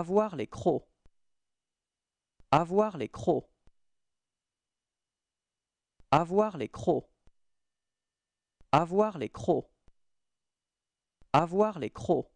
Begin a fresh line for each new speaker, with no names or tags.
Avoir les crocs. Avoir les crocs. Avoir les crocs. Avoir les crocs. Avoir les crocs.